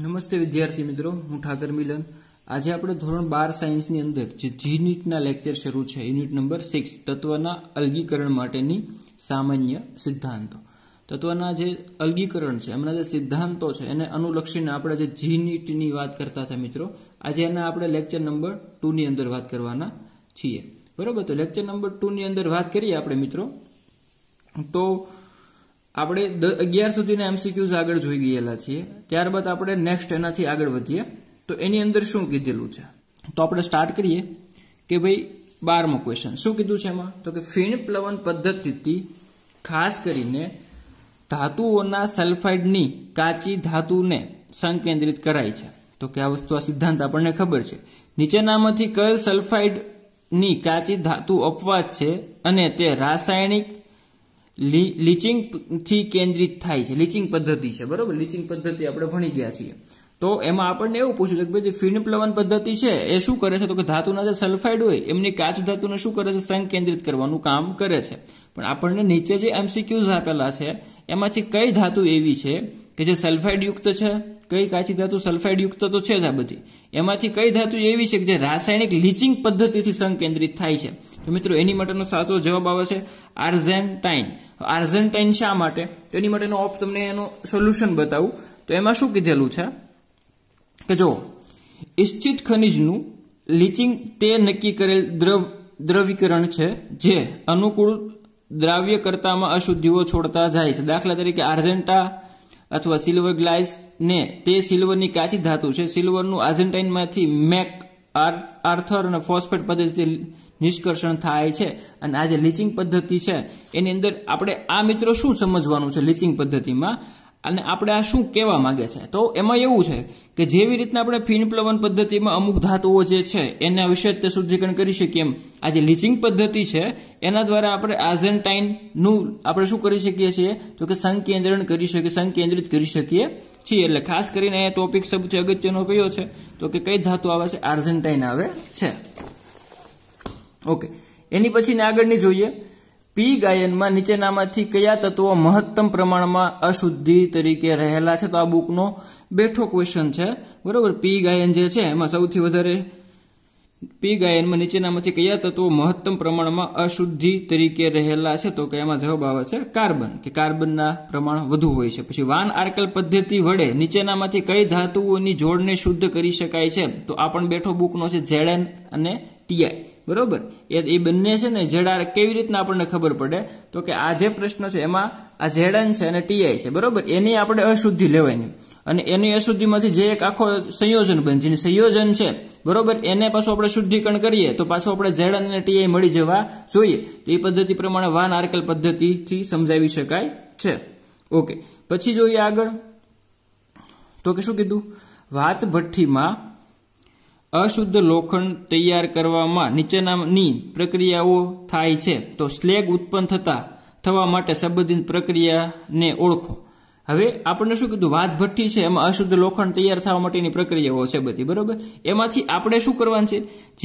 નમસ્તે વિદ્યાર્થી મિત્રો હું ઠાકર મિલન આજે આપણે ધોરણ બાર સાયન્સની અંદર જે જી નીટના લેક્ચર શરૂ છે યુનિટ નંબર સિક્સ તત્વના અલગીકરણ માટેની સામાન્ય સિદ્ધાંતો તત્વના જે અલગીકરણ છે એમના જે સિદ્ધાંતો છે એને અનુલક્ષીને આપણે જે જી વાત કરતા હતા મિત્રો આજે એના આપણે લેક્ચર નંબર ટુની અંદર વાત કરવાના છીએ બરાબર તો લેક્ચર નંબર ટુની અંદર વાત કરીએ આપણે મિત્રો તો આપણે અગિયાર સુધીના એમસીક્યુઝ આગળ જોઈ ગયેલા છીએ ત્યારબાદ આપણે નેક્સ્ટ એનાથી આગળ વધીએ તો એની અંદર શું કીધેલું છે તો આપણે સ્ટાર્ટ કરીએ કે ભાઈ બારમો ક્વેશ્ચન શું કીધું છે એમાં તો કે ફીણ પ્લવન પદ્ધતિથી ખાસ કરીને ધાતુઓના સલ્ફાઇડની કાચી ધાતુને સંકેન્દ્રિત કરાય છે તો કે આ વસ્તુ આ સિદ્ધાંત આપણને ખબર છે નીચેનામાંથી કયો સલ્ફાઇડની કાચી ધાતુ અપવાદ છે અને તે રાસાયણિક લીચિંગથી કેન્દ્રિત થાય છે લીચિંગ પદ્ધતિ છે બરોબર લીચિંગ પદ્ધતિ આપણે ભણી ગયા છીએ તો એમાં આપણને એવું પૂછ્યું છે કે ભાઈ જે ફીણપ્લવન પદ્ધતિ છે એ શું કરે છે તો કે ધાતુના જે સલ્ફાઇડ હોય એમની કાચ ધાતુને શું કરે છે સંકેન્દ્રિત કરવાનું કામ કરે છે પણ આપણને નીચે જે એમસીક્યુઝ આપેલા છે એમાંથી કઈ ધાતુ એવી છે કે જે સલ્ફાઇડ યુક્ત છે કઈ કાચી ધાતુ સલ્ફાઇડ યુક્ત તો છે જ આ બધી એમાંથી કઈ ધાતુ એવી છે કે જે રાસાયણિક લીચિંગ પદ્ધતિથી સંકેન્દ્રિત થાય છે તો મિત્રો એની માટેનો સાચો જવાબ આવે છે આર્જેન્ટાઇન આર્જેન્ટાઇન શા માટે તો એની માટેનો ઓપ તમને એનું સોલ્યુશન બતાવું તો એમાં શું કીધેલું છે કે જો ઇશ્ચિત ખનિજનું લીચિંગ તે નક્કી કરેલ દ્રવ દ્રવીકરણ છે જે અનુકૂળ દ્રાવ્ય કરતામાં અશુદ્ધિઓ છોડતા જાય છે દાખલા તરીકે આર્જેન્ટા અથવા સિલ્વર ગ્લાઇસ ને તે સિલ્વરની કાચી ધાતુ છે સિલ્વરનું આર્જેન્ટાઇનમાંથી મેક આર્થર અને ફોસ્ફેટ પદ્ધતિ નિષ્કર્ષણ થાય છે અને આ જે લીચિંગ પદ્ધતિ છે એની અંદર આપણે આ મિત્રો શું સમજવાનું છે લીચિંગ પદ્ધતિમાં અને આપણે આ શું કહેવા માંગે છે તો એમાં એવું છે કે જેવી રીતના આપણે ફીણ પ્લવન પદ્ધતિમાં અમુક ધાતુઓ જે છે એના વિશે તે શુદ્ધિકરણ કરી શકીએ એમ આ જે લીચિંગ પદ્ધતિ છે એના દ્વારા આપણે આઝેન્ટાઇનનું આપણે શું કરી શકીએ છીએ તો કે સંકેન્દ્રણ કરી શકીએ સંકેન્દ્રિત કરી શકીએ છીએ એટલે ખાસ કરીને એ ટોપિક સૌથી અગત્યનો કયો છે તો કે કઈ ધાતુ આવે છે આર્જેન્ટાઇન આવે છે ઓકે એની પછીને આગળની જોઈએ પી ગાયનમાં નીચેનામાંથી કયા તત્વો મહત્તમ પ્રમાણમાં અશુદ્ધિ તરીકે રહેલા છે તો આ બુકનો બેઠો ક્વેશ્ચન છે બરોબર પી ગાયન જે છે એમાં સૌથી વધારે પી ગાયનમાં નીચેનામાંથી કયા તત્વો મહત્તમ પ્રમાણમાં અશુદ્ધિ તરીકે રહેલા છે તો કે એમાં જવાબ આવે છે કાર્બન કે કાર્બનના પ્રમાણ વધુ હોય છે પછી વાન આર્કલ પદ્ધતિ વડે નીચેનામાંથી કઈ ધાતુઓની જોડને શુદ્ધ કરી શકાય છે તો આ પણ બેઠો બુકનો છે જેડેન અને ટીઆઈ બરોબર એ એ બંને છે ને જેડ કેવી રીતના આપણને ખબર પડે તો કે આ જે પ્રશ્ન છે એમાં આ જેડન છે અને ટીઆઈ છે બરોબર એની આપણે અશુદ્ધિ લેવાની અને એની અશુદ્ધિમાંથી જે એક આખો સંયોજન બને જેની સંયોજન છે બરોબર એને પાછું આપણે શુદ્ધિકરણ કરીએ તો પાછું આપણે ઝેડ અને ટીઆઈ મળી જવા જોઈએ તો એ પદ્ધતિ પ્રમાણે વાન આર્કલ પદ્ધતિથી સમજાવી શકાય છે ઓકે પછી જોઈએ આગળ તો કે શું કીધું વાત ભઠ્ઠીમાં અશુદ્ધ લોખંડ તૈયાર કરવામાં નીચેનાની પ્રક્રિયાઓ થાય છે તો સ્લેગ ઉત્પન્ન થતા થવા માટે સંબંધિત પ્રક્રિયાને ઓળખો હવે આપણે શું કીધું વાત ભઠ્ઠી છે એમાં અશુદ્ધ લોખંડ તૈયાર થવા માટેની પ્રક્રિયાઓ છે બધી બરોબર એમાંથી આપણે શું કરવાનું છે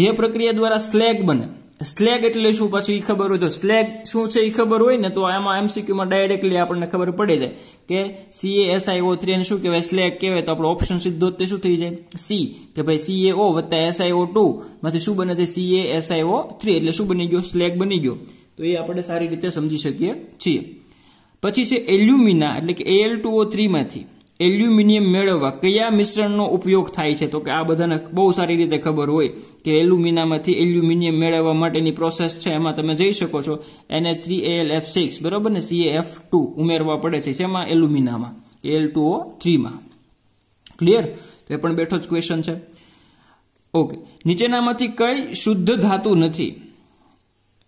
જે પ્રક્રિયા દ્વારા સ્લેગ બને સ્લેગ એટલે શું પાછું એ ખબર હોય તો સ્લેગ શું છે એ ખબર હોય ને તો એમાં એમસીક્યુમાં ડાયરેક્ટલી આપણને ખબર પડી જાય કે સીએ એસઆઈઓ થ્રી આઈ શું કહેવાય સ્લેગ કહેવાય તો આપણો ઓપ્શન સીધો તે શું થઈ જાય સી કે ભાઈ સી ઓ વત્તા એસઆઈઓ આઈ ટુ માંથી શું બને છે સીએ એસઆઈઓ થ્રી એટલે શું બની ગયો સ્લેગ બની ગયો તો એ આપણે સારી રીતે સમજી શકીએ છીએ પછી છે એલ્યુમિના એટલે કે એલ ટુ ઓ થ્રીમાંથી એલ્યુમિનિયમ મેળવવા કયા મિશ્રણનો ઉપયોગ થાય છે તો કે આ બધાને બહુ સારી રીતે ખબર હોય કે એલ્યુમિનામાંથી એલ્યુમિનિયમ મેળવવા માટેની પ્રોસેસ છે એમાં તમે જઈ શકો છો એને થ્રી એલ એફ સિક્સ બરાબર ને સીએ એફ ટુ ઉમેરવા પડે છે એમાં એલ્યુમિનામાં એલ ટુ ઓ થ્રીમાં ક્લિયર તો એ પણ બેઠો જ ક્વેશ્ચન છે ઓકે નીચેનામાંથી કઈ શુદ્ધ ધાતુ નથી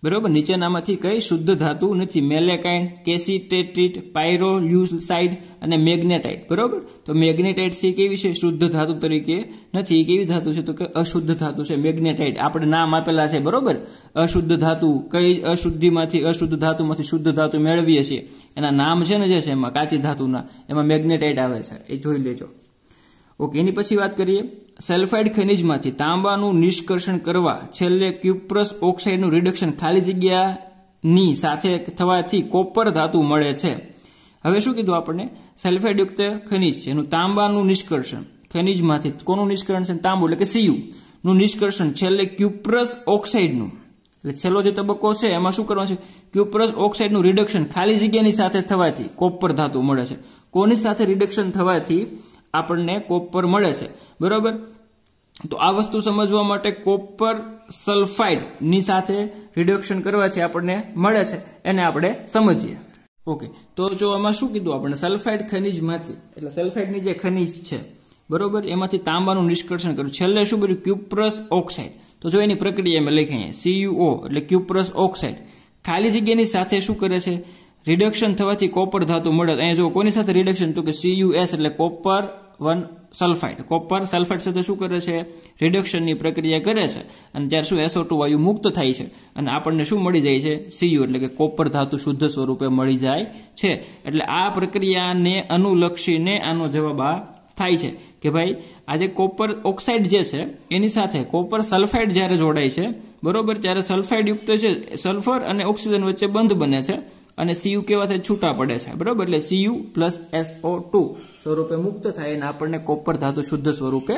બરોબર નીચેનામાંથી કઈ શુદ્ધ ધાતુ નથી મેલેકાઇન કેસિટેટ્રીટ પાયરો લ્યુસાઇડ અને મેગ્નેટાઇટ બરોબર તો મેગ્નેટાઇટ છે કેવી છે શુદ્ધ ધાતુ તરીકે નથી કેવી ધાતુ છે તો કે અશુદ્ધ ધાતુ છે મેગ્નેટાઇટ આપણે નામ આપેલા છે બરોબર અશુદ્ધ ધાતુ કઈ અશુદ્ધિમાંથી અશુદ્ધ ધાતુમાંથી શુદ્ધ ધાતુ મેળવીએ છીએ એના નામ છે ને જે છે એમાં કાચી ધાતુના એમાં મેગ્નેટાઇટ આવે છે એ જોઈ લેજો ઓકે એની પછી વાત કરીએ સલ્ફાઇડ ખનિજમાંથી તાંબાનું નિષ્કર્ષણ કરવા છેલ્લે ક્યુપ્રસ ઓક્સાઇડનું રિડક્શન ખાલી જગ્યાની સાથે થવાથી કોપર ધાતુ મળે છે હવે શું કીધું આપણને સલ્ફાઇડયુક્ત ખનિજ છે એનું તાંબાનું નિષ્કર્ષણ ખનિજમાંથી કોનું નિષ્કર્ષણ છે તાંબુ એટલે કે સીયુ નું નિષ્કર્ષણ છેલ્લે ક્યુપ્રસ ઓક્સાઇડનું એટલે છેલ્લો જે તબક્કો છે એમાં શું કરવાનું છે ક્યુપ્રસ ઓક્સાઇડનું રિડક્શન ખાલી જગ્યાની સાથે થવાથી કોપર ધાતુ મળે છે કોની સાથે રિડક્શન થવાથી આપણને કોપર મળે છે બરોબર તો આ વસ્તુ સમજવા માટે કોપર સલ્ફાઇડની સાથે રિડક્શન કરવાથી આપણને મળે છે એને આપણે સમજીએ ઓકે તો જો આમાં શું કીધું આપણે સલ્ફાઇડ ખનિજમાંથી એટલે સલ્ફાઇડની જે ખનીજ છે બરોબર એમાંથી તાંબાનું નિષ્કર્ષણ કર્યું છેલ્લે શું બોલ્યું ક્યુપ્રસ ઓક્સાઇડ તો જો એની પ્રક્રિયા મેં લખી અહીંયા સીયુઓ એટલે ક્યુપ્રસ ઓક્સાઇડ ખાલી જગ્યાની સાથે શું કરે છે રિડક્શન થવાથી કોપર ધાતુ મળે અહીંયા જો કોની સાથે રિડક્શન તો કે સીયુએસ એટલે copper one sulphide copper sulphide સાથે શું કરે છે રિડક્શનની પ્રક્રિયા કરે છે અને ત્યારે શું એસઓ ટુ વાયુ મુક્ત થાય છે અને આપણને શું મળી જાય છે સીયુ એટલે કે કોપર ધાતુ શુદ્ધ સ્વરૂપે મળી જાય છે એટલે આ પ્રક્રિયાને અનુલક્ષીને આનો જવાબ આ થાય છે કે ભાઈ આજે કોપર ઓક્સાઇડ જે છે એની સાથે કોપર સલ્ફાઇડ જ્યારે જોડાય છે બરોબર ત્યારે સલ્ફાઇડ યુક્ત છે સલ્ફર અને ઓક્સિજન વચ્ચે બંધ બને છે અને સીયુ કેવાથી છૂટા પડે છે બરોબર એટલે સીયુ પ્લસ એસઓ ટુ સ્વરૂપે મુક્ત થાય અને આપણને કોપર ધાતુ શુદ્ધ સ્વરૂપે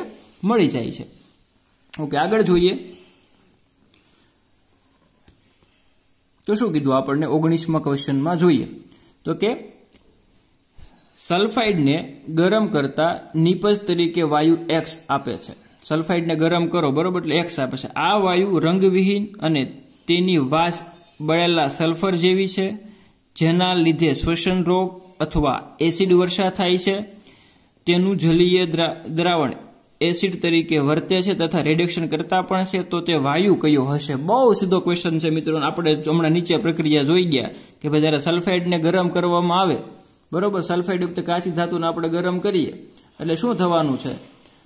મળી જાય છે ઓકે આગળ જોઈએ તો શું કીધું આપણને ઓગણીસમાં ક્વેશ્ચનમાં જોઈએ તો કે સલ્ફાઇડને ગરમ કરતા નિપજ તરીકે વાયુ એક્સ આપે છે સલ્ફાઇડને ગરમ કરો બરોબર એટલે એક્સ આપે છે આ વાયુ રંગવિહીન અને તેની વાસ બળેલા સલ્ફર જેવી છે જેના લીધે શ્વસન રોગ અથવા એસિડ વર્ષા થાય છે તેનું જલીય દ્રાવણ એસિડ તરીકે વર્તે છે તથા રેડિયેશન કરતા પણ છે તો તે વાયુ કયો હશે બહુ સીધો ક્વેશ્ચન છે મિત્રો આપણે હમણાં નીચે પ્રક્રિયા જોઈ ગયા કે ભાઈ જ્યારે સલ્ફાઇડને ગરમ કરવામાં આવે બરોબર સલ્ફાઇડયુક્ત કાચી ધાતુને આપણે ગરમ કરીએ એટલે શું થવાનું છે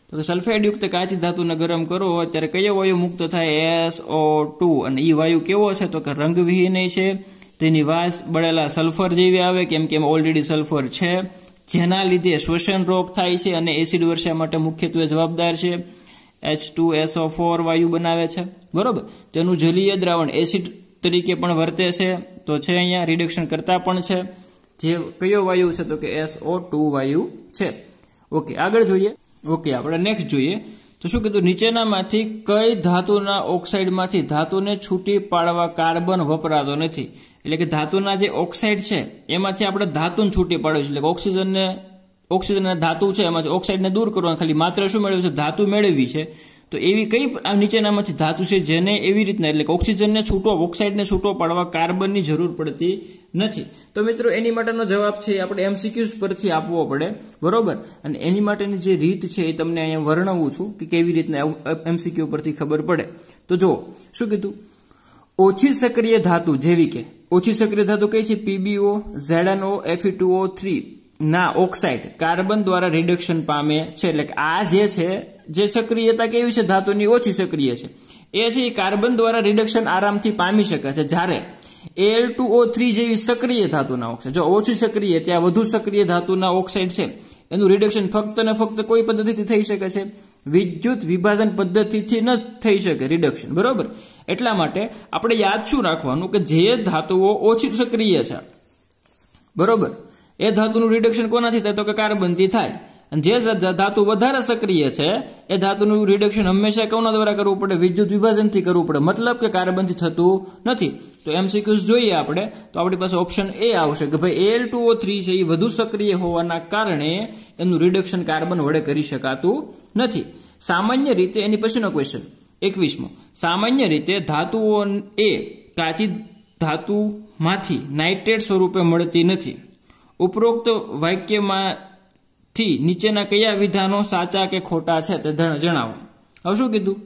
તો કે સલ્ફાઇડયુક્ત કાચી ધાતુને ગરમ કરો હોય ત્યારે કયો વાયુ મુક્ત થાય એસ ઓ ટુ અને એ વાયુ કેવો છે તો કે રંગવિહીન છે તેની વાસ બળેલા સલ્ફર જેવી આવે કેમ કે ઓલરેડી સલ્ફર છે જેના લીધે શ્વસન રોગ થાય છે અને એસિડ વર્ષા માટે મુખ્યત્વે જવાબદાર છે એચ ટુ એસઓ ફોર વાયુ બનાવે છે બરોબર તેનું જલીય દ્રાવણ એસિડ તરીકે પણ વર્તે છે તો છે અહીંયા રિડક્શન કરતા પણ છે જે કયો વાયુ છે તો કે એસઓ ટુ વાયુ છે ઓકે આગળ જોઈએ ઓકે આપણે નેક્સ્ટ જોઈએ તો શું કીધું નીચેનામાંથી કઈ ધાતુના ઓક્સાઇડમાંથી ધાતુને છૂટી પાડવા કાર્બન વપરાતો નથી એટલે કે ધાતુના જે ઓક્સાઇડ છે એમાંથી આપણે ધાતુને છૂટી પાડ્યું છે એટલે ઓક્સિજનને ઓક્સિજન ધાતુ છે એમાંથી ઓક્સાઇડને દૂર કરવાનું ખાલી માત્ર શું મેળવ્યું છે ધાતુ મેળવી છે તો એવી કઈ નીચેનામાંથી ધાતુ છે જેને એવી રીતના એટલે કે ઓક્સિજનને છૂટો ઓક્સાઇડને છૂટો પાડવા કાર્બનની જરૂર પડતી નથી તો મિત્રો એની માટેનો જવાબ છે આપણે એમસીક્યુઝ પરથી આપવો પડે બરોબર અને એની માટેની જે રીત છે એ તમને અહીંયા વર્ણવું છું કે કેવી રીતના એમસીક્યુ પરથી ખબર પડે તો જો શું કીધું ઓછી સક્રિય ધાતુ જેવી કે ઓછી સક્રિય ધાતુ કઈ છે P B O Z N O F E two O three ના ઓક્સાઇડ કાર્બન દ્વારા રિડક્શન પામે છે એટલે કે આ જે છે જે સક્રિયતા કેવી છે ધાતુની ઓછી સક્રિય છે એ છે એ કાર્બન દ્વારા રિડક્શન આરામથી પામી શકે છે જ્યારે એલ ટુ ઓ થ્રી જેવી સક્રિય ધાતુના ઓક્સાઇડ જો ઓછી સક્રિય ત્યાં વધુ સક્રિય ધાતુના ઓક્સાઇડ છે એનું રિડક્શન ફક્ત ને ફક્ત કોઈ પદ્ધતિથી થઈ શકે છે વિદ્યુત વિભાજન પદ્ધતિથી ન થઈ શકે રિડક્શન બરોબર એટલા માટે આપણે યાદ શું રાખવાનું કે જે ધાતુઓ ઓછી સક્રિય છે બરોબર એ ધાતુનું રિડક્શન કોનાથી થાય તો કે કાર્બનથી થાય અને જે ધાતુ વધારે સક્રિય છે એ ધાતુનું રિડક્શન હંમેશા કોના દ્વારા કરવું પડે વિદ્યુત વિભાજનથી કરવું પડે મતલબ કે કાર્બનથી થતું નથી તો એમસીક્યુઝ જોઈએ આપણે તો આપણી પાસે ઓપ્શન એ આવશે કે ભાઈ એલ ટુ થ્રી છે એ વધુ સક્રિય હોવાના કારણે એનું રિડક્શન કાર્બન વડે કરી શકાતું નથી સામાન્ય રીતે એની પછીનો ક્વેશ્ચન એકવીસમો સામાન્ય રીતે ધાતુઓ એ કાચી ધાતુમાંથી નાઇટ્રેટ સ્વરૂપે મળતી નથી ઉપરોક્ત વાક્યમાંથી નીચેના કયા વિધાનો સાચા કે ખોટા છે તે જણાવો હવે શું કીધું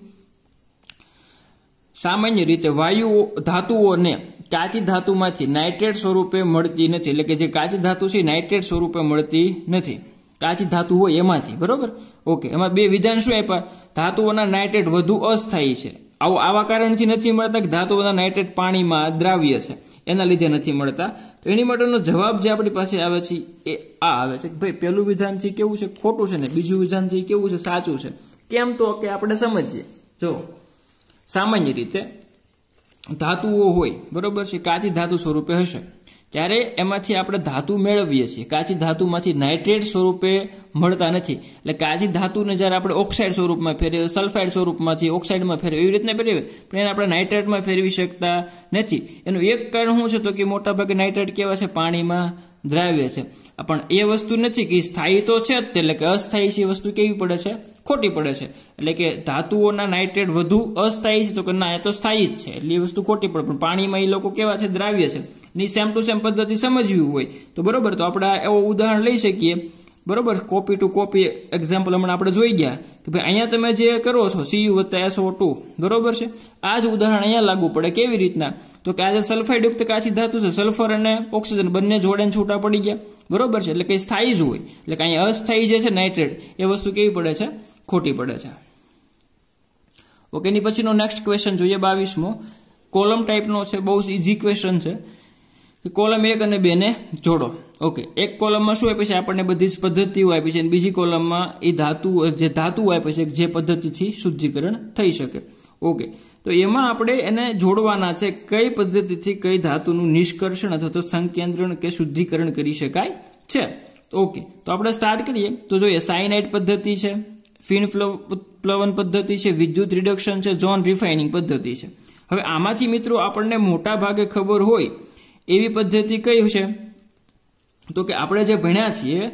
સામાન્ય રીતે વાયુઓ ધાતુઓને કાચી ધાતુમાંથી નાઇટ્રેટ સ્વરૂપે મળતી નથી એટલે કે જે કાચી ધાતુ છે નાઇટ્રેટ સ્વરૂપે મળતી નથી કાચી ધાતુ હોય એમાંથી બરોબર ઓકે એમાં બે વિધાન શું આપ્યા ધાતુઓના નાઇટ્રેટ વધુ અસ્થાયી છે આવો આવા કારણથી નથી મળતા કે ધાતુઓના નાઇટ્રેટ પાણીમાં દ્રાવ્ય છે એના લીધે નથી મળતા તો એની માટેનો જવાબ જે આપણી પાસે આવે છે એ આ આવે છે કે ભાઈ પહેલું વિધાનથી કેવું છે ખોટું છે ને બીજું વિધાનથી કેવું છે સાચું છે કેમ તો કે આપણે સમજીએ જો સામાન્ય રીતે ધાતુઓ હોય બરોબર છે કાચી ધાતુ સ્વરૂપે હશે ત્યારે એમાંથી આપણે ધાતુ મેળવીએ છીએ કાચી ધાતુમાંથી નાઇટ્રેટ સ્વરૂપે મળતા નથી એટલે કાચી ધાતુને જ્યારે આપણે ઓક્સાઇડ સ્વરૂપમાં ફેરવીએ સલ્ફાઇડ સ્વરૂપમાંથી ઓક્સાઇડમાં ફેરવીએ એવી રીતના ફેરવીએ પણ એને આપણે નાઇટ્રેટમાં ફેરવી શકતા નથી એનું એક કારણ શું છે તો કે મોટાભાગે નાઇટ્રેટ કેવા છે પાણીમાં દ્રાવ્ય છે પણ એ વસ્તુ નથી કે સ્થાયી તો છે જ એટલે કે અસ્થાયી છે વસ્તુ કેવી પડે છે ખોટી પડે છે એટલે કે ધાતુઓના નાઇટ્રેટ વધુ અસ્થાયી છે તો કે ના એ તો સ્થાયી જ છે એટલે એ વસ્તુ ખોટી પડે પણ પાણીમાં એ લોકો કેવા છે દ્રાવ્ય છે ની સેમ ટુ સેમ પદ્ધતિ સમજવી હોય તો બરોબર તો આપણે એવો ઉદાહરણ લઈ શકીએ બરોબર કોપી ટુ કોપી એક્ઝામ્પલ હમણાં આપણે જોઈ ગયા કે ભાઈ અહીંયા તમે જે કરો છો સી યુ વત્તા એસઓ ટુ બરોબર છે આ જ ઉદાહરણ અહીંયા લાગુ પડે કેવી રીતના તો કે આજે સલ્ફાઇડ યુક્ત કાચી ધાતુ છે સલ્ફર અને ઓક્સિજન બંને જોડેને છૂટા પડી ગયા બરોબર છે એટલે કે સ્થાયી જ હોય એટલે કે અહીંયા અસ્થાયી જે છે નાઇટ્રેટ એ વસ્તુ કેવી પડે છે ખોટી પડે છે ઓકે એની પછીનો નેક્સ્ટ ક્વેશ્ચન જોઈએ બાવીસમો કોલમ ટાઈપનો છે બહુ ઇઝી ક્વેશ્ચન છે કોલમ એક અને બેને જોડો ઓકે એક કોલમમાં શું આપ્યું છે આપણને બધી જ પદ્ધતિઓ આપી છે અને બીજી કોલમમાં એ ધાતુ જે ધાતુ આપે છે જે પદ્ધતિથી શુદ્ધિકરણ થઈ શકે ઓકે તો એમાં આપણે એને જોડવાના છે કઈ પદ્ધતિથી કઈ ધાતુનું નિષ્કર્ષણ અથવા તો સંકેન્દ્રણ કે શુદ્ધિકરણ કરી શકાય છે ઓકે તો આપણે સ્ટાર્ટ કરીએ તો જોઈએ સાયનાઇટ પદ્ધતિ છે ફિન પ્લવન પદ્ધતિ છે વિદ્યુત રિડક્શન છે ઝોન રિફાઇનિંગ પદ્ધતિ છે હવે આમાંથી મિત્રો આપણને મોટા ભાગે ખબર હોય એવી પદ્ધતિ કઈ હશે તો કે આપણે જે ભણ્યા છીએ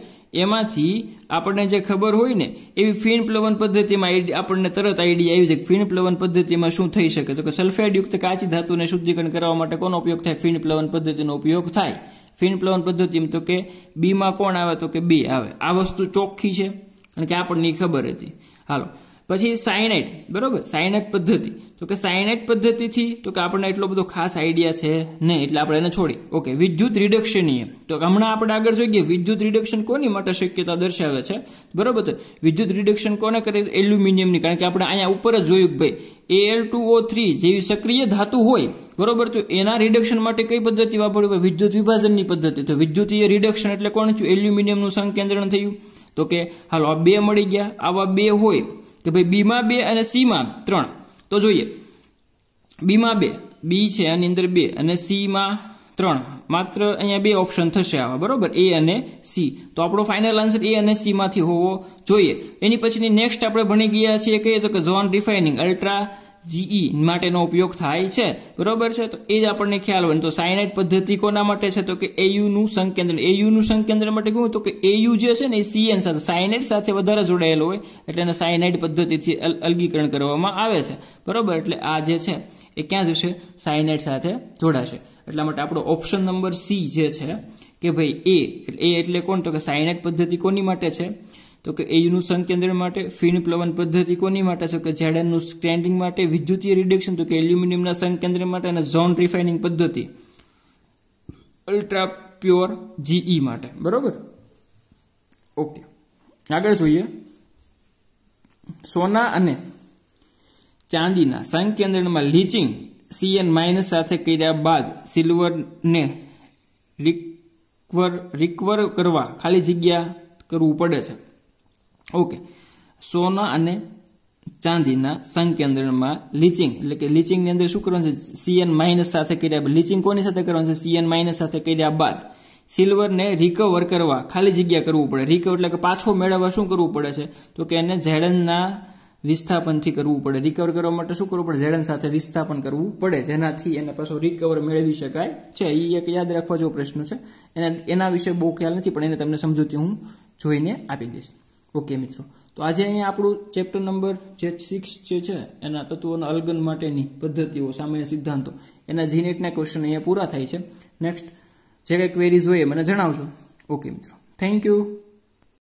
એમાંથી આપણને જે ખબર હોય ને એવી ફીણ પ્લવન પદ્ધતિમાં આપણને તરત આઈડિયા આવી છે ફીણ પ્લવન પદ્ધતિમાં શું થઈ શકે તો કે સલ્ફેડયુક્ત કાચી ધાતુને શુદ્ધિકરણ કરવા માટે કોનો ઉપયોગ થાય ફીણ પ્લવન પદ્ધતિનો ઉપયોગ થાય ફીણ પ્લવન પદ્ધતિમાં તો કે બીમાં કોણ આવે તો કે બી આવે આ વસ્તુ ચોખ્ખી છે કારણ કે આપણને ખબર હતી હાલો પછી સાયનાઇટ બરોબર સાયનાઇટ પદ્ધતિ તો કે સાયનાઇટ પદ્ધતિથી તો કે આપણને એટલો બધો ખાસ આઈડિયા છે નહીં એટલે આપણે એને છોડી ઓકે વિદ્યુત રિડક્શન નિયમ તો હમણાં આપણે આગળ જોઈએ વિદ્યુત રિડક્શન કોની માટે શક્યતા દર્શાવે છે બરોબર તો વિદ્યુત રિડક્શન કોને કરે એલ્યુમિનિયમની કારણ કે આપણે અહીંયા ઉપર જ જોયું કે ભાઈ એલ ટુ ઓ થ્રી જેવી સક્રિય ધાતુ હોય બરોબર તો એના રિડક્શન માટે કઈ પદ્ધતિ વાપરવી વિદ્યુત વિભાજનની પદ્ધતિ તો વિદ્યુતીય રિડક્શન એટલે કોણ થયું એલ્યુમિનિયમનું સંકેન્દ્રણ થયું તો કે હાલો આ બે મળી ગયા આવા બે હોય કે ભાઈ બીમાં બે અને સીમાં ત્રણ તો જોઈએ બીમાં બે બી છે આની અંદર બે અને સીમાં ત્રણ માત્ર અહીંયા બે ઓપ્શન થશે આવા બરોબર એ અને સી તો આપણો ફાઇનલ આન્સર એ અને સીમાંથી હોવો જોઈએ એની પછીની નેક્સ્ટ આપણે ભણી ગયા છીએ કહીએ તો કે zone refining ultra G E e માટેનો ઉપયોગ થાય છે બરોબર છે તો એ જ આપણને ખ્યાલ હોય તો સાયનાઇટ પદ્ધતિ કોના માટે છે તો કે એયુનું સંકેન્દ્ર એયુનું સંકેન્દ્ર માટે કહ્યું તો કે એયુ જે છે ને એ સીએન સાથે સાયનાઇટ સાથે વધારે જોડાયેલો હોય એટલે એને સાયનાઇટ પદ્ધતિથી અલગીકરણ કરવામાં આવે છે બરોબર એટલે આ જે છે એ ક્યાં જશે સાયનાઇટ સાથે જોડાશે એટલા માટે આપણો ઓપ્શન નંબર સી જે છે કે ભાઈ એ એટલે એ એટલે કોણ તો કે સાયનાઇટ પદ્ધતિ કોની માટે છે તો કે એનું સંકેન્દ્રણ માટે ફિન પ્લવન પદ્ધતિ કોની માટે છે કે ઝેડનનું સ્ટેન્ડિંગ માટે વિદ્યુતીય રિડક્શન તો કે એલ્યુમિનિયમના સંકેન્દ્રણ માટે અને ઝોન રિફાઇનિંગ પદ્ધતિ અલ્ટ્રા પ્યોર જીઈ માટે બરોબર ઓકે આગળ જોઈએ સોના અને ચાંદીના સંકેન્દ્રણમાં લીચિંગ સીએન માઇનસ સાથે કર્યા બાદ સિલ્વરને રિકવર રિકવર કરવા ખાલી જગ્યા કરવું પડે છે ઓકે સોના અને ચાંદીના સંકેન્દ્રણમાં લીચિંગ એટલે કે લીચિંગની અંદર શું કરવાનું છે સીએન માઇનસ સાથે કર્યા લીચિંગ કોની સાથે કરવાનું છે સીએન માઇનસ સાથે કર્યા બાદ સિલ્વરને રિકવર કરવા ખાલી જગ્યા કરવું પડે રિકવર એટલે કે પાછો મેળવવા શું કરવું પડે છે તો કે એને ઝેડનના વિસ્થાપનથી કરવું પડે રિકવર કરવા માટે શું કરવું પડે ઝેડન સાથે વિસ્થાપન કરવું પડે જેનાથી એને પાછો રિકવર મેળવી શકાય છે એ એક યાદ રાખવા જેવો પ્રશ્ન છે એના એના વિશે બહુ ખ્યાલ નથી પણ એને તમને સમજૂતી હું જોઈને આપી દઈશ ઓકે મિત્રો તો આજે અહીંયા આપણું ચેપ્ટર નંબર જે સિક્સ જે છે એના તત્વોના અલગન માટેની પદ્ધતિઓ સામાન્ય સિદ્ધાંતો એના જીનેટના ક્વેશ્ચન અહીંયા પૂરા થાય છે નેક્સ્ટ જે કંઈ ક્વેરીઝ હોય એ મને જણાવજો ઓકે મિત્રો થેન્ક યુ